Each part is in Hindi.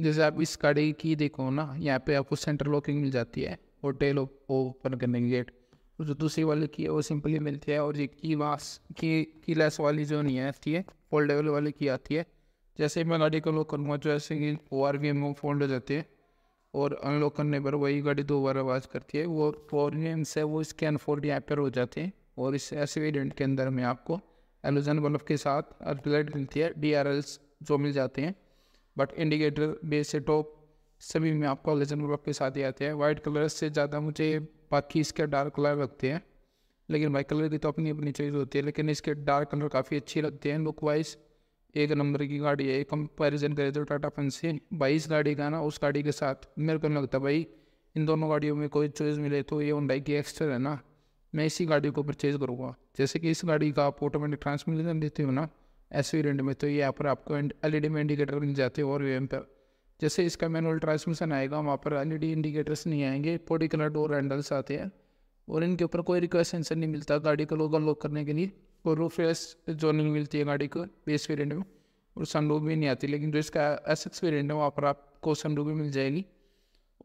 जैसे आप इस गाड़ी की देखो ना यहाँ पे आपको सेंटर लॉकिंग मिल जाती है और टेल ओपन करने की गेट और जो दूसरी वाली की है वो सिंपली मिलती है और ये की वास की की लेस वाली जो नहीं आती है फोल्डेबल वाली की आती है जैसे मैं गाड़ी को लॉक करूँगा तो ऐसे कि ओ आर वी एम वो फोल्ड हो जाती है और अनलॉक करने पर वही गाड़ी दो बार आवाज़ करती है वो फॉरन से वो स्कैन फोल्ड यहाँ पर हो जाते हैं और इस ऐसे वेरियंट के अंदर में आपको एलोजन बल्ब के साथ अर्थलाइट मिलती है डी आर एल्स जो मिल जाते हैं बट इंडिकेटर बेस से टॉप सभी में आपको लेजन वर्क के साथ ही आते हैं वाइट कलर से ज़्यादा मुझे बाकी इसके डार्क कलर लगते हैं लेकिन वाइट कलर की तो अपनी अपनी चॉइस होती है लेकिन इसके डार्क कलर काफ़ी अच्छे लगते हैं लुक वाइज एक नंबर की गाड़ी है कंपेरिजन करें तो टाटा पंच से बाईस गाड़ी का ना उस गाड़ी के साथ मेरे को लगता भाई इन दोनों गाड़ियों में कोई चॉइस मिले तो ये हुंडई की एक्स्टर है ना मैं इसी गाड़ी को परचेज़ करूँगा जैसे कि इस गाड़ी का आप ऑटोमेटिक ट्रांसमिशन देते हो ना एस रेंट में तो ये यहाँ पर आपको एल ई में इंडिकेटर मिल जाते हैं और वी पर जैसे इसका मैनुअल ट्रांसमिशन आएगा वहाँ पर एल ई इंडिकेटर्स नहीं आएंगे बॉडी कलर डोर हैंडल्स आते हैं और इनके ऊपर कोई रिक्वेस्ट सेंसर नहीं मिलता गाड़ी को लोग अनलॉक करने के लिए और रूफ रेस जोनिंग मिलती है गाड़ी को बेस वेरियंट में और सनरूफ भी नहीं आती लेकिन जो इसका एस एक्स वेरियंट है वहाँ पर आपको सनरूफ भी मिल जाएगी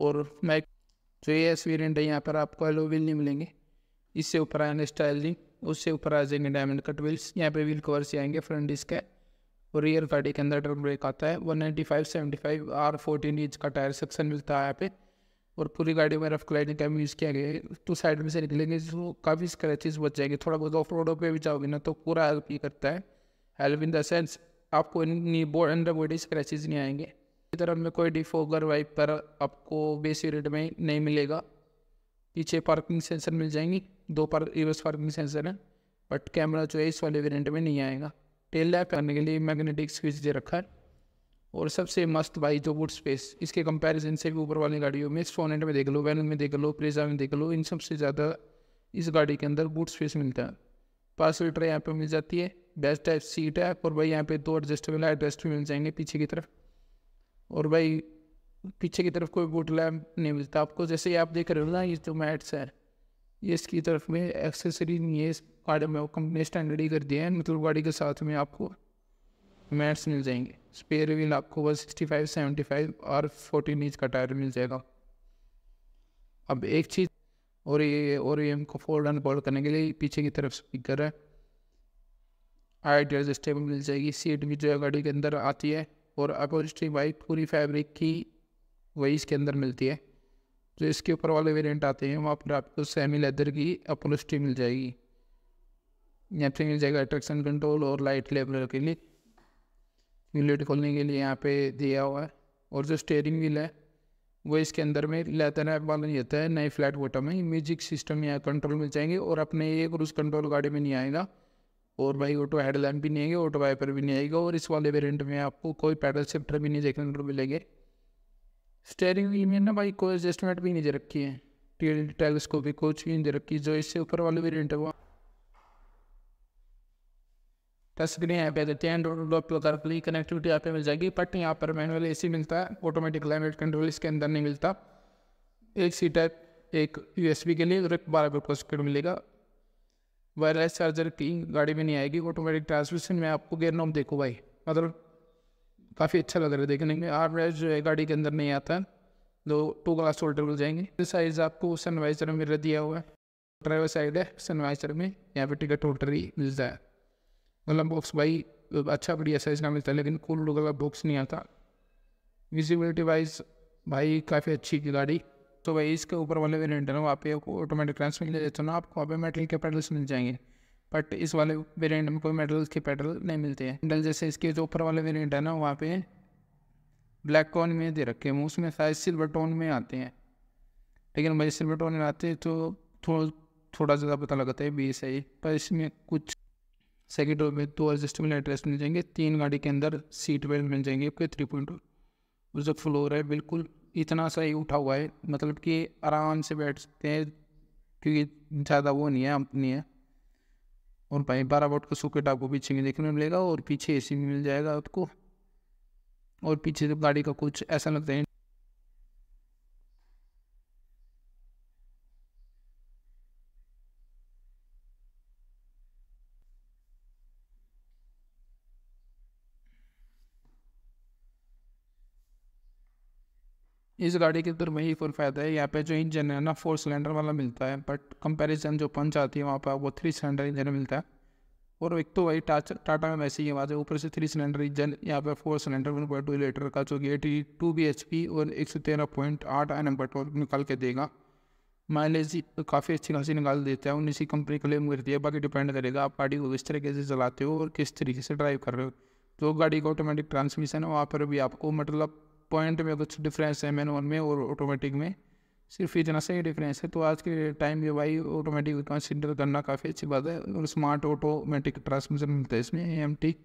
और मैक जो ये एस वेरियंट है यहाँ पर आपको एलोविल नहीं मिलेंगे इससे ऊपर आने स्टाइलिंग उससे ऊपर आ जाएंगे डायमंड कट व्हील्स यहाँ पे व्हील कवर से आएंगे फ्रंट डिस्क है और रियर गाड़ी के अंदर ड्रम ब्रेक आता है one ninety five seventy five R fourteen inch का टायर सेक्शन मिलता है यहाँ पे और पूरी गाड़ी में रफ क्लाइडिंग का यूज़ किया गया है तो साइड में से निकलेंगे जो काफ़ी स्क्रैचेस बच जाएंगे थोड़ा बहुत ऑफ रोडों पर भी जाओगे ना तो पूरा हेल्प ही करता है हेल्प इन द सेंस आपको बोर्ड अंडर बॉडी स्क्रैचेज नहीं आएंगे इधर तरह में कोई डिफोगर वाइपर आपको बेसी रेट में नहीं मिलेगा पीछे पार्किंग सेंसर मिल जाएंगी दो पर रिवर्स पार्किंग सेंसर है बट कैमरा जो है इस वाले वेरियंट में नहीं आएगा टेल लैप करने के लिए मैग्नेटिक स्विच दे रखा है और सबसे मस्त भाई जो वुड स्पेस इसके कंपैरिजन से भी ऊपर वाली गाड़ियों में सोनेट में देख लो वैन में देख लो प्रेजा में देख लो इन सबसे ज़्यादा इस गाड़ी के अंदर बूट स्पेस मिलता है पास वीटर यहाँ पर मिल जाती है बेस्ट टाइप सीट है और भाई यहाँ पे दो एडजस्टेबल एडजस्ट भी मिल जाएंगे पीछे की तरफ और भाई पीछे की तरफ कोई बूट लैम्प नहीं मिलता आपको जैसे आप देख रहे हो ना ये जो मैट्स है ये इसकी तरफ में एक्सेसरी नहीं है इस गाड़ी में वो कंपनी स्टैंडर्ड ही कर दिया है मतलब गाड़ी के साथ में आपको मैट्स मिल जाएंगे स्पेयर व्हील आपको one sixty five seventy five और फोर्टीन इंच का टायर मिल जाएगा अब एक चीज़ और ये और ये हमको फोल्ड एंड फोल्ड करने के लिए पीछे की तरफ स्पीकर है हाइट एडजस्टेबल मिल जाएगी सीट भी जो है गाड़ी के अंदर आती है और अपोजिटिव बाइक पूरी फैब्रिक की वही इसके अंदर मिलती है जो इसके ऊपर वाले वेरिएंट आते हैं वहाँ पर आपको सेमी लेदर की अपोलिस्ट्री मिल जाएगी यहाँ पे मिल जाएगा अट्रैक्शन कंट्रोल और लाइट लेवलर के लिए व्हीलेट खोलने के लिए यहाँ पे दिया हुआ है और जो स्टेयरिंग व्हील है वो इसके अंदर में लेदर ऐप वाला नहीं होता है नए फ्लैट बॉटम में म्यूजिक सिस्टम यहाँ कंट्रोल मिल जाएंगे और अपने और उस कंट्रोल गाड़ी में नहीं आएगा और भाई ऑटो हेडलैम्प भी नहीं आएगी ऑटो वाइपर भी नहीं आएगा और इस वाले वेरियंट में आपको कोई पैडल शिफ्टर भी नहीं देखने को मिलेंगे स्टेयरिंग व्हील में ना भाई कोई एडजस्टमेंट भी नहीं दे रखी है टेल टेलीस्कोपिक कुछ भी नहीं दे रखी जो इससे ऊपर वाले वेरियंट है वो टच स्क्रीन यहाँ पे देते हैं लॉक वगैरह के लिए कनेक्टिविटी यहाँ पे मिल जाएगी बट यहाँ पर मैनुअल सी मिलता है ऑटोमेटिक क्लाइमेट कंट्रोल इसके अंदर नहीं मिलता एक सी टाइप एक बी के लिए और बारह वोल्ट स्पीड मिलेगा वायरलेस चार्जर की गाड़ी में नहीं आएगी ऑटोमेटिक ट्रांसमिशन में आपको गेयर नॉम देखो भाई मतलब काफ़ी अच्छा लग रहा है देखने में है गाड़ी के अंदर नहीं आता दो टू ग्लास होल्डर मिल जाएंगे साइज़ आपको सनवाइजर में दिया हुआ है ड्राइवर साइड है सनवाइजर में यहाँ पे टिकट होल्डर ही मिलता है गला बॉक्स भाई अच्छा बढ़िया साइज़ का मिलता है लेकिन कूल गला बॉक्स नहीं आता विजिबिलिटी वाइज भाई काफ़ी अच्छी गाड़ी तो भाई इसके ऊपर वाले वेरियंट है ना वहाँ पे ऑटोमेटिक ट्रांसमिट ले देते ना आपको वहाँ पे मेटल के पैडल्स मिल जाएंगे बट इस वाले वेरिएंट में कोई मेटल के पेटल नहीं मिलते हैं डल जैसे इसके जो ऊपर वाले वेरिएंट है ना वहाँ पे ब्लैक टोन में दे रखे हैं उसमें शायद सिल्वर टोन में आते हैं लेकिन भाई सिल्वर टोन में आते हैं तो थोड़ा थोड़ा ज़्यादा पता लगता है बीस है पर इसमें कुछ सेकेंड रो में दो एडजस्टेबल एड्रेस मिल जाएंगे तीन गाड़ी के अंदर सीट बेल्ट मिल जाएंगे आपके थ्री पॉइंट और जो फ्लोर है बिल्कुल इतना सा ही उठा हुआ है मतलब कि आराम से बैठ सकते हैं क्योंकि ज़्यादा वो नहीं है अपनी है और भाई बारह वोट का सॉकेट आपको पीछे में देखने मिलेगा और पीछे एसी भी मिल जाएगा आपको और पीछे जब गाड़ी का कुछ ऐसा लगता है इस गाड़ी के अंदर वही फुल फ़ायदा है यहाँ पे जो इंजन है ना फोर सिलेंडर वाला मिलता है बट कंपैरिजन जो पंच आती है वहाँ पर वो थ्री सिलेंडर इंजन मिलता है और एक तो वही टाटा में वैसे ही आवाज़ है ऊपर से थ्री सिलेंडर इंजन यहाँ पे four cylinder one point two litre का जो कि eighty two B H P और एक सौ तेरह पॉइंट आठ एन एम पेट्रोल निकाल के देगा माइलेज काफ़ी अच्छी खासी निकाल देता है उन्नीस इसी कंपनी क्लेम करती है बाकी डिपेंड करेगा आप गाड़ी को किस तरीके से चलाते हो और किस तरीके से ड्राइव कर रहे हो जो गाड़ी का ऑटोमेटिक ट्रांसमिशन है वहाँ पर भी आपको मतलब पॉइंट में कुछ डिफरेंस है मैनुअल वन में और ऑटोमेटिक में सिर्फ इतना सा ही डिफरेंस है तो आज के टाइम में भाई ऑटोमेटिक कंसिडर करना काफ़ी अच्छी बात है और स्मार्ट ऑटोमेटिक ट्रांसमिशन मिलता है इसमें M T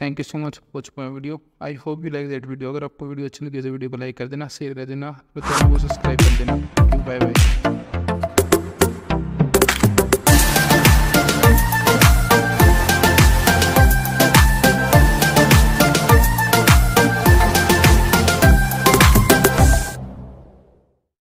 thank you so much watch my video I hope you like that video अगर आपको वीडियो अच्छी लगी तो वीडियो को लाइक कर देना शेयर कर देना चैनल को सब्सक्राइब कर देना बाय बाय